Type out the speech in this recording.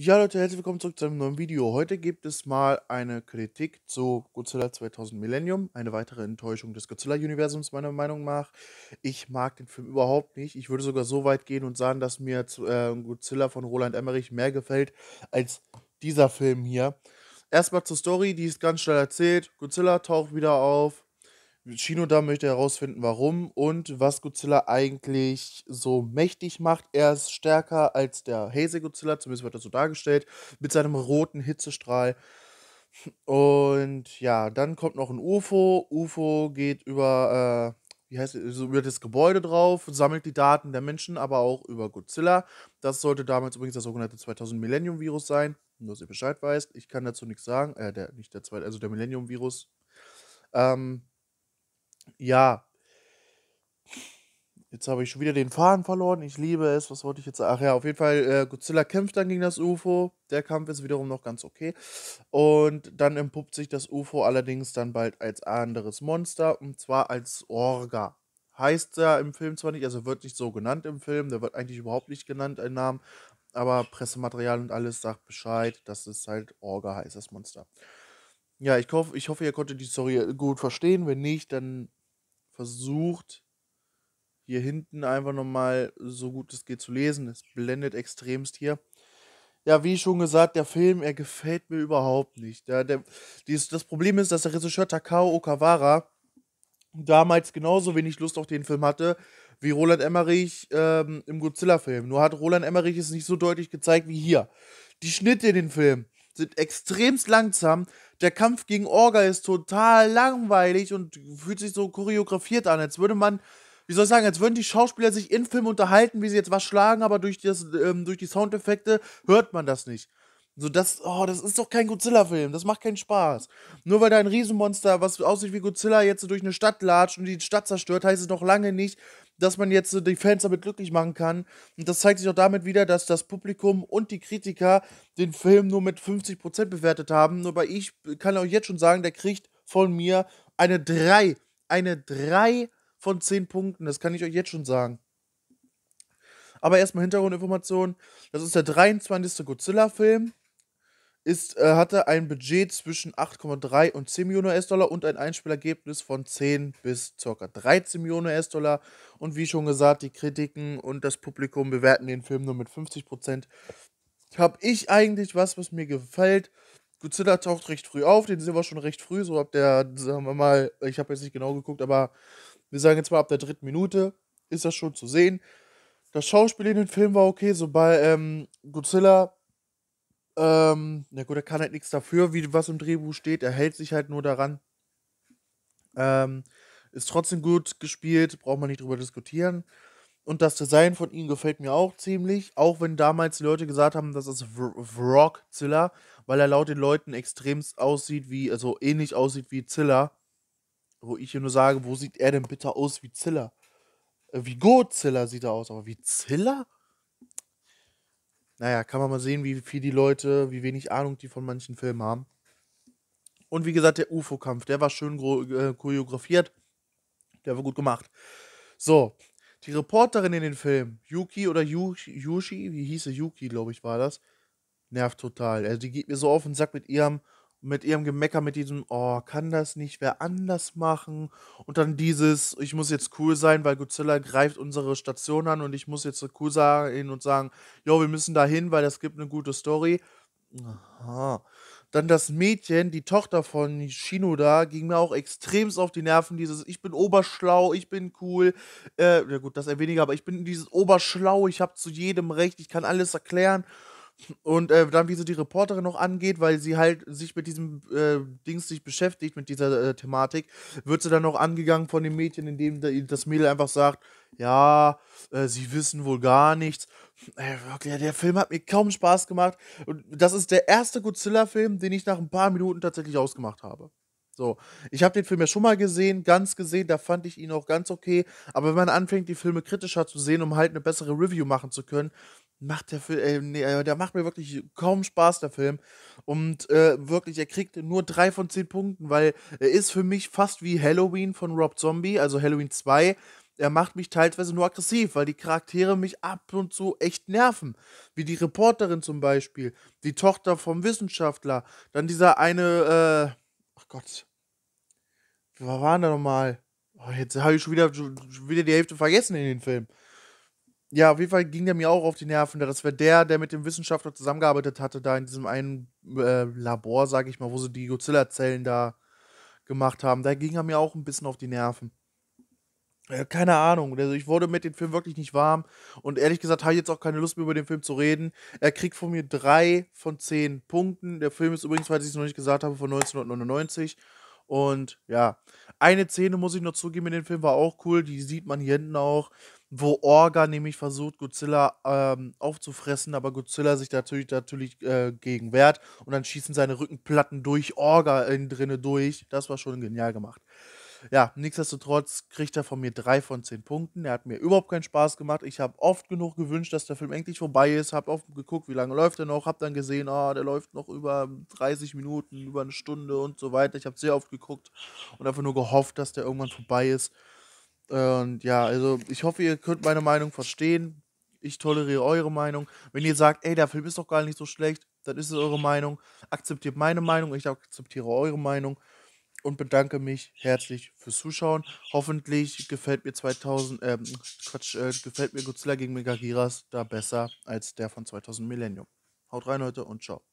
Ja Leute, herzlich willkommen zurück zu einem neuen Video. Heute gibt es mal eine Kritik zu Godzilla 2000 Millennium. Eine weitere Enttäuschung des Godzilla-Universums meiner Meinung nach. Ich mag den Film überhaupt nicht. Ich würde sogar so weit gehen und sagen, dass mir äh, Godzilla von Roland Emmerich mehr gefällt als dieser Film hier. Erstmal zur Story, die ist ganz schnell erzählt. Godzilla taucht wieder auf, Shinoda möchte herausfinden, warum und was Godzilla eigentlich so mächtig macht. Er ist stärker als der Heisei Godzilla, zumindest wird er so dargestellt, mit seinem roten Hitzestrahl. Und ja, dann kommt noch ein UFO. UFO geht über, äh, wie heißt es, über das Gebäude drauf, sammelt die Daten der Menschen, aber auch über Godzilla. Das sollte damals übrigens das sogenannte 2000 Millennium Virus sein. Nur, dass ihr Bescheid weißt, ich kann dazu nichts sagen. Äh, der, nicht der zweite, also der Millennium Virus. Ähm, ja, jetzt habe ich schon wieder den Faden verloren. Ich liebe es. Was wollte ich jetzt sagen? Ach ja, auf jeden Fall, äh, Godzilla kämpft dann gegen das UFO. Der Kampf ist wiederum noch ganz okay. Und dann entpuppt sich das UFO allerdings dann bald als anderes Monster, und zwar als Orga. Heißt er im Film zwar nicht, also wird nicht so genannt im Film, der wird eigentlich überhaupt nicht genannt, ein Name, aber Pressematerial und alles sagt Bescheid, dass es halt Orga heißt, das Monster. Ja, ich, ich hoffe, ihr konntet die Story äh, gut verstehen. Wenn nicht, dann versucht, hier hinten einfach nochmal so gut es geht zu lesen. Es blendet extremst hier. Ja, wie schon gesagt, der Film, er gefällt mir überhaupt nicht. Ja, der, dies, das Problem ist, dass der Regisseur Takao Okawara damals genauso wenig Lust auf den Film hatte, wie Roland Emmerich ähm, im Godzilla-Film. Nur hat Roland Emmerich es nicht so deutlich gezeigt wie hier. Die Schnitte in den Film sind extremst langsam. Der Kampf gegen Orga ist total langweilig und fühlt sich so choreografiert an, als würde man, wie soll ich sagen, als würden die Schauspieler sich in Film unterhalten, wie sie jetzt was schlagen, aber durch, das, ähm, durch die Soundeffekte hört man das nicht. So, das, oh, das ist doch kein Godzilla-Film, das macht keinen Spaß. Nur weil da ein Riesenmonster, was aussieht wie Godzilla, jetzt so durch eine Stadt latscht und die Stadt zerstört, heißt es noch lange nicht, dass man jetzt die Fans damit glücklich machen kann. Und das zeigt sich auch damit wieder, dass das Publikum und die Kritiker den Film nur mit 50% bewertet haben. Nur Aber ich kann euch jetzt schon sagen, der kriegt von mir eine 3. Eine 3 von 10 Punkten. Das kann ich euch jetzt schon sagen. Aber erstmal Hintergrundinformation. Das ist der 23. Godzilla-Film ist, äh, hatte ein Budget zwischen 8,3 und 10 Millionen US-Dollar und ein Einspielergebnis von 10 bis ca. 13 Millionen US-Dollar. Und wie schon gesagt, die Kritiken und das Publikum bewerten den Film nur mit 50%. Prozent. Habe ich eigentlich was, was mir gefällt? Godzilla taucht recht früh auf, den sehen wir schon recht früh, so ab der, sagen wir mal, ich habe jetzt nicht genau geguckt, aber wir sagen jetzt mal ab der dritten Minute ist das schon zu sehen. Das Schauspiel in dem Film war okay, sobald ähm, Godzilla ähm, na gut, er kann halt nichts dafür, wie was im Drehbuch steht. Er hält sich halt nur daran. Ähm, ist trotzdem gut gespielt, braucht man nicht drüber diskutieren. Und das Design von ihm gefällt mir auch ziemlich, auch wenn damals die Leute gesagt haben, das ist Vrockzilla, weil er laut den Leuten extremst aussieht wie, also ähnlich aussieht wie Zilla. Wo ich hier nur sage, wo sieht er denn bitte aus wie Zilla? Äh, wie Godzilla sieht er aus, aber wie Zilla? Naja, kann man mal sehen, wie viel die Leute, wie wenig Ahnung die von manchen Filmen haben. Und wie gesagt, der UFO-Kampf, der war schön äh, choreografiert. Der war gut gemacht. So, die Reporterin in den Film, Yuki oder Yushi, Yushi wie hieß sie? Yuki, glaube ich, war das, nervt total. Also die geht mir so auf den Sack mit ihrem mit ihrem Gemecker, mit diesem, oh, kann das nicht wer anders machen? Und dann dieses, ich muss jetzt cool sein, weil Godzilla greift unsere Station an und ich muss jetzt cool sein und sagen, jo, wir müssen da hin, weil das gibt eine gute Story. Aha. Dann das Mädchen, die Tochter von Shinoda, ging mir auch extremst auf die Nerven. Dieses, ich bin oberschlau, ich bin cool. Äh, ja gut, das eher weniger, aber ich bin dieses oberschlau, ich habe zu jedem Recht, ich kann alles erklären. Und äh, dann, wie sie die Reporterin noch angeht, weil sie halt sich mit diesem äh, Dings sich beschäftigt, mit dieser äh, Thematik, wird sie dann noch angegangen von dem Mädchen, indem das Mädel einfach sagt, ja, äh, sie wissen wohl gar nichts. Äh, wirklich, der Film hat mir kaum Spaß gemacht. Und das ist der erste Godzilla-Film, den ich nach ein paar Minuten tatsächlich ausgemacht habe. So, ich habe den Film ja schon mal gesehen, ganz gesehen, da fand ich ihn auch ganz okay. Aber wenn man anfängt, die Filme kritischer zu sehen, um halt eine bessere Review machen zu können, macht der Film, äh, nee, äh, der macht mir wirklich kaum Spaß, der Film. Und äh, wirklich, er kriegt nur drei von zehn Punkten, weil er ist für mich fast wie Halloween von Rob Zombie, also Halloween 2. Er macht mich teilweise nur aggressiv, weil die Charaktere mich ab und zu echt nerven. Wie die Reporterin zum Beispiel, die Tochter vom Wissenschaftler, dann dieser eine, äh, ach Gott, was waren da nochmal? Oh, jetzt habe ich schon wieder, schon wieder die Hälfte vergessen in den Film. Ja, auf jeden Fall ging der mir auch auf die Nerven. Das war der, der mit dem Wissenschaftler zusammengearbeitet hatte, da in diesem einen äh, Labor, sage ich mal, wo sie die Godzilla-Zellen da gemacht haben. Da ging er mir auch ein bisschen auf die Nerven keine Ahnung. Also ich wurde mit dem Film wirklich nicht warm. Und ehrlich gesagt habe ich jetzt auch keine Lust mehr über den Film zu reden. Er kriegt von mir drei von zehn Punkten. Der Film ist übrigens, weil ich es noch nicht gesagt habe, von 1999. Und ja, eine Szene muss ich noch zugeben, in dem Film war auch cool, die sieht man hier hinten auch, wo Orga nämlich versucht, Godzilla ähm, aufzufressen, aber Godzilla sich natürlich, natürlich äh, gegen wehrt und dann schießen seine Rückenplatten durch Orga innen drinne durch. Das war schon genial gemacht ja, nichtsdestotrotz kriegt er von mir drei von zehn Punkten. Er hat mir überhaupt keinen Spaß gemacht. Ich habe oft genug gewünscht, dass der Film endlich vorbei ist. Habe oft geguckt, wie lange läuft er noch. Habe dann gesehen, oh, der läuft noch über 30 Minuten, über eine Stunde und so weiter. Ich habe sehr oft geguckt und einfach nur gehofft, dass der irgendwann vorbei ist. Und ja, also ich hoffe, ihr könnt meine Meinung verstehen. Ich toleriere eure Meinung. Wenn ihr sagt, ey, der Film ist doch gar nicht so schlecht, dann ist es eure Meinung. Akzeptiert meine Meinung, ich akzeptiere eure Meinung und bedanke mich herzlich fürs Zuschauen. Hoffentlich gefällt mir 2000, ähm, Quatsch, äh, gefällt mir Godzilla gegen Megagiras da besser als der von 2000 Millennium. Haut rein Leute, und ciao.